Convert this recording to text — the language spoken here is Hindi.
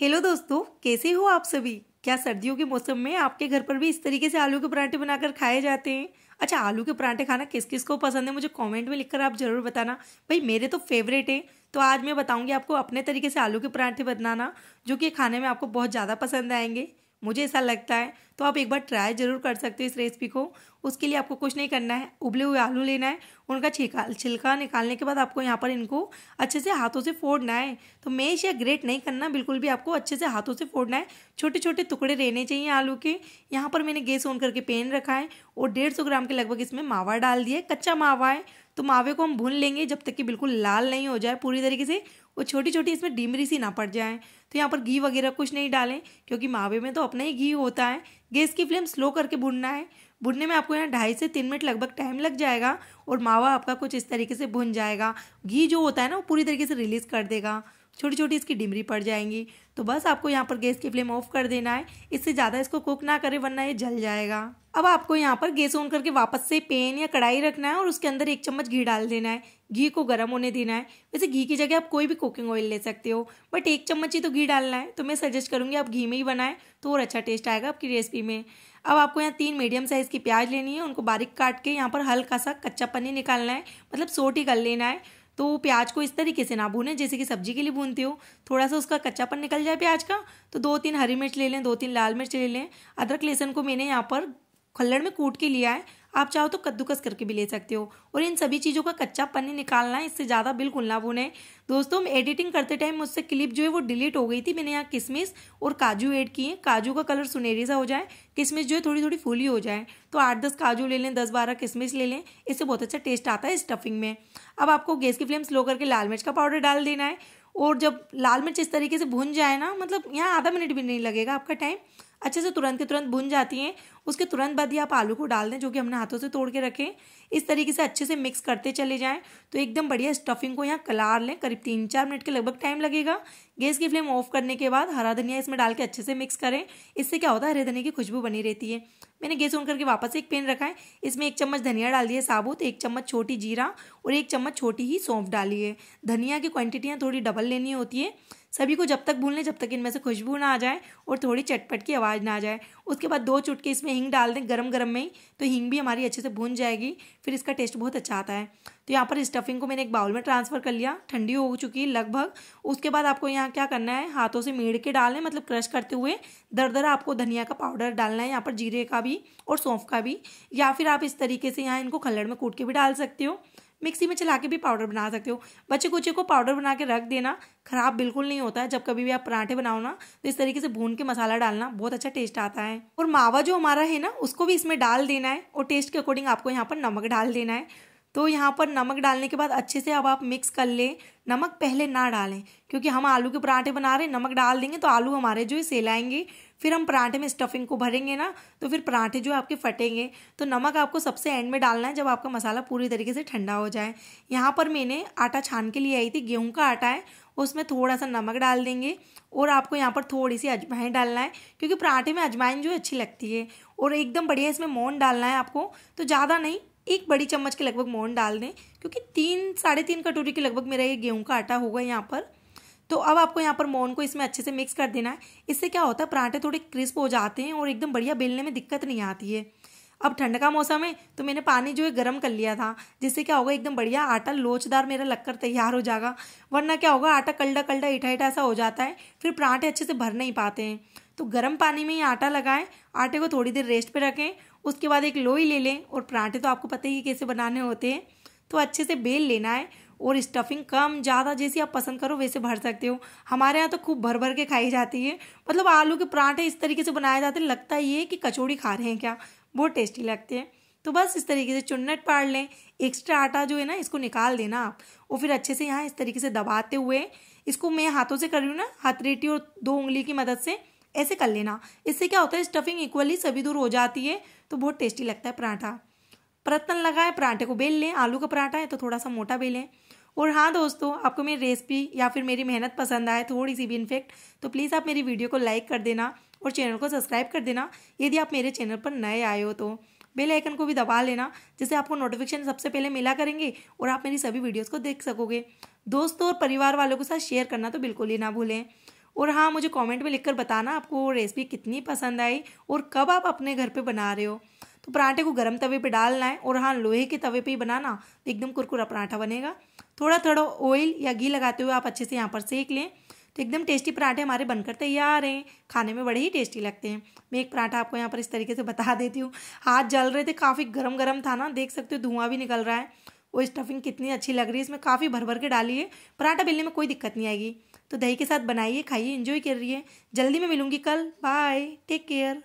हेलो दोस्तों कैसे हो आप सभी क्या सर्दियों के मौसम में आपके घर पर भी इस तरीके से आलू के पराठे बनाकर खाए जाते हैं अच्छा आलू के पराठे खाना किस किस को पसंद है मुझे कमेंट में लिखकर आप ज़रूर बताना भाई मेरे तो फेवरेट हैं तो आज मैं बताऊंगी आपको अपने तरीके से आलू के पराठे बनाना जो कि खाने में आपको बहुत ज़्यादा पसंद आएंगे मुझे ऐसा लगता है तो आप एक बार ट्राई ज़रूर कर सकते हो इस रेसिपी को उसके लिए आपको कुछ नहीं करना है उबले हुए आलू लेना है उनका छिलका छिलका निकालने के बाद आपको यहाँ पर इनको अच्छे से हाथों से फोड़ना है तो मेष या ग्रेट नहीं करना बिल्कुल भी आपको अच्छे से हाथों से फोड़ना है छोटे छोटे टुकड़े रहने चाहिए आलू के यहाँ पर मैंने गैस ऑन करके पेन रखा है और डेढ़ सौ ग्राम के लगभग इसमें मावा डाल दिया कच्चा मावा है तो मावे को हम भून लेंगे जब तक कि बिल्कुल लाल नहीं हो जाए पूरी तरीके से वो छोटी छोटी इसमें डिमरी सी ना पड़ जाए तो यहाँ पर घी वगैरह कुछ नहीं डालें क्योंकि मावे में तो अपना ही घी होता है गैस की फ्लेम स्लो करके भुनना है भुनने में आपको यहाँ ढाई से तीन मिनट लगभग टाइम लग जाएगा और मावा आपका कुछ इस तरीके से भुन जाएगा घी जो होता है ना वो पूरी तरीके से रिलीज़ कर देगा छोटी छोटी इसकी डिमरी पड़ जाएंगी तो बस आपको यहाँ पर गैस की फ्लेम ऑफ कर देना है इससे ज़्यादा इसको कुक ना करें वरना ये जल जाएगा अब आपको यहाँ पर गैस ऑन करके वापस से पेन या कढ़ाई रखना है और उसके अंदर एक चम्मच घी डाल देना है घी को गर्म होने देना है वैसे घी की जगह आप कोई भी कुकिंग ऑयल ले सकते हो बट एक चम्मच ही तो घी डालना है तो मैं सजेस्ट करूँगी आप घी में ही बनाएं तो और अच्छा टेस्ट आएगा आपकी रेसिपी में अब आपको यहाँ तीन मीडियम साइज़ की प्याज लेनी है उनको बारीक काट के यहाँ पर हल्का सा कच्चा पनी निकालना है मतलब सोट ही कर लेना है तो प्याज को इस तरीके से ना भूनें जैसे कि सब्जी के लिए भूनते हो थोड़ा सा उसका कच्चापन निकल जाए प्याज का तो दो तीन हरी मिर्च ले लें दो तीन लाल मिर्च ले लें अदरक लहसुन को मैंने यहाँ पर खल्लड़ में कूट के लिया है आप चाहो तो कद्दूकस करके भी ले सकते हो और इन सभी चीज़ों का कच्चा पन्नी निकालना है इससे ज़्यादा बिल्कुल ना भुने दोस्तों एडिटिंग करते टाइम मुझसे क्लिप जो है वो डिलीट हो गई थी मैंने यहाँ किशमिश और काजू ऐड किए काजू का कलर सुनहरी सा हो जाए किशमिश जो है थोड़ी थोड़ी फूली हो जाए तो आठ दस काजू ले लें दस बारह किशमिश ले लें इससे बहुत अच्छा टेस्ट आता है स्टफिंग में अब आपको गैस की फ्लेम स्लो करके लाल मिर्च का पाउडर डाल देना है और जब लाल मिर्च इस तरीके से भुन जाए ना मतलब यहाँ आधा मिनट भी नहीं लगेगा आपका टाइम अच्छे से तुरंत के तुरंत भुन जाती हैं उसके तुरंत बाद ही आप आलू को डाल दें जो कि हमने हाथों से तोड़ के रखें इस तरीके से अच्छे से मिक्स करते चले जाएं तो एकदम बढ़िया स्टफिंग को यहाँ कलार लें करीब तीन चार मिनट के लगभग टाइम लगेगा गैस की फ्लेम ऑफ करने के बाद हरा धनिया इसमें डाल के अच्छे से मिक्स करें इससे क्या होता है हरे धनिया की खुशबू बनी रहती है मैंने गैस ऑन करके वापस एक पेन रखा है इसमें एक चम्मच धनिया डाल दिया साबुत एक चम्मच छोटी जीरा और एक चम्मच छोटी ही सौंफ डाली है धनिया की क्वांटिटियाँ थोड़ी डबल लेनी होती है सभी को जब तक भूलने लें जब तक इनमें से खुशबू ना आ जाए और थोड़ी चटपट की आवाज़ ना आ जाए उसके बाद दो चुटके इसमें हींग डाल दें गरम गरम में ही तो हींग भी हमारी अच्छे से भून जाएगी फिर इसका टेस्ट बहुत अच्छा आता है तो यहाँ पर स्टफिंग को मैंने एक बाउल में ट्रांसफ़र कर लिया ठंडी हो चुकी है लगभग उसके बाद आपको यहाँ क्या करना है हाथों से मेड़ के डालने मतलब क्रश करते हुए दर दर आपको धनिया का पाउडर डालना है यहाँ पर जीरे का भी और सौंफ का भी या फिर आप इस तरीके से यहाँ इनको खलड़ में कूट के भी डाल सकते हो मिक्सी में चला के भी पाउडर बना सकते हो बच्चे कुचे को पाउडर बना के रख देना खराब बिल्कुल नहीं होता है जब कभी भी आप पराठे बनाओ ना तो इस तरीके से भून के मसाला डालना बहुत अच्छा टेस्ट आता है और मावा जो हमारा है ना उसको भी इसमें डाल देना है और टेस्ट के अकॉर्डिंग आपको यहाँ पर नमक डाल देना है तो यहाँ पर नमक डालने के बाद अच्छे से अब आप मिक्स कर लें नमक पहले ना डालें क्योंकि हम आलू के पराठे बना रहे हैं नमक डाल देंगे तो आलू हमारे जो है सेलाएंगे फिर हम पराठे में स्टफिंग को भरेंगे ना तो फिर पराठे जो आपके फटेंगे तो नमक आपको सबसे एंड में डालना है जब आपका मसाला पूरी तरीके से ठंडा हो जाए यहाँ पर मैंने आटा छान के लिए आई थी गेहूँ का आटा है उसमें थोड़ा सा नमक डाल देंगे और आपको यहाँ पर थोड़ी सी अजवाइन डालना है क्योंकि पराठे में अजवाइन जो है अच्छी लगती है और एकदम बढ़िया इसमें मोन डालना है आपको तो ज़्यादा नहीं एक बड़ी चम्मच के लगभग मोन डाल दें क्योंकि तीन साढ़े तीन कटोरी के लगभग मेरा ये गेहूं का आटा होगा यहाँ पर तो अब आपको यहाँ पर मोन को इसमें अच्छे से मिक्स कर देना है इससे क्या होता है पराठे थोड़े क्रिस्प हो जाते हैं और एकदम बढ़िया बेलने में दिक्कत नहीं आती है अब ठंड का मौसम है तो मैंने पानी जो है गर्म कर लिया था जिससे क्या होगा एकदम बढ़िया आटा लोचदार मेरा लगकर तैयार हो जाएगा वरना क्या होगा आटा कल्डा कल्डा इठा इठा सा हो जाता है फिर पराठे अच्छे से भर नहीं पाते हैं तो गर्म पानी में ही आटा लगाएं आटे को थोड़ी देर रेस्ट पे रखें उसके बाद एक लोई ले लें और पराठे तो आपको पता ही कैसे बनाने होते हैं तो अच्छे से बेल लेना है और स्टफिंग कम ज़्यादा जैसी आप पसंद करो वैसे भर सकते हो हमारे यहाँ तो खूब भर भर के खाई जाती है मतलब आलू के पराठे इस तरीके से बनाए जाते हैं लगता ही है कि कचौड़ी खा रहे हैं क्या बहुत टेस्टी लगते हैं तो बस इस तरीके से चुन्नट पाड़ लें एक्स्ट्रा आटा जो है ना इसको निकाल देना आप और फिर अच्छे से यहाँ इस तरीके से दबाते हुए इसको मैं हाथों से कर रही हूँ ना रेटी और दो उंगली की मदद से ऐसे कर लेना इससे क्या होता है स्टफिंग इक्वली सभी दूर हो जाती है तो बहुत टेस्टी लगता है पराठा परतन लगाए पराठे को बेल लें आलू का पराठा है तो थोड़ा सा मोटा बेलें और हाँ दोस्तों आपको मेरी रेसिपी या फिर मेरी मेहनत पसंद आए थोड़ी सी भी इनफेक्ट तो प्लीज़ आप मेरी वीडियो को लाइक कर देना और चैनल को सब्सक्राइब कर देना यदि आप मेरे चैनल पर नए आए हो तो बेल आइकन को भी दबा लेना जिससे आपको नोटिफिकेशन सबसे पहले मिला करेंगे और आप मेरी सभी वीडियोस को देख सकोगे दोस्तों और परिवार वालों के साथ शेयर करना तो बिल्कुल ही ना भूलें और हाँ मुझे कमेंट में लिखकर बताना आपको वो रेसिपी कितनी पसंद आई और कब आप अपने घर पे बना रहे हो तो पराठे को गर्म तवे पर डालना है और हाँ लोहे के तवे पर ही बनाना एकदम कुरकुरा पराठा बनेगा थोड़ा थोड़ा ऑयल या घी लगाते हुए आप अच्छे से यहाँ पर सेक लें तो एकदम टेस्टी पराठे हमारे बनकर तैयार हैं खाने में बड़े ही टेस्टी लगते हैं मैं एक पराठा आपको यहाँ पर इस तरीके से बता देती हूँ हाथ जल रहे थे काफ़ी गर्म गरम था ना देख सकते हो धुआं भी निकल रहा है वो स्टफिंग कितनी अच्छी लग रही है इसमें काफ़ी भर भर के डाली है पराठा बेलने में कोई दिक्कत नहीं आएगी तो दही के साथ बनाइए खाइए इन्जॉय करिए जल्दी में मिलूंगी कल बाय टेक केयर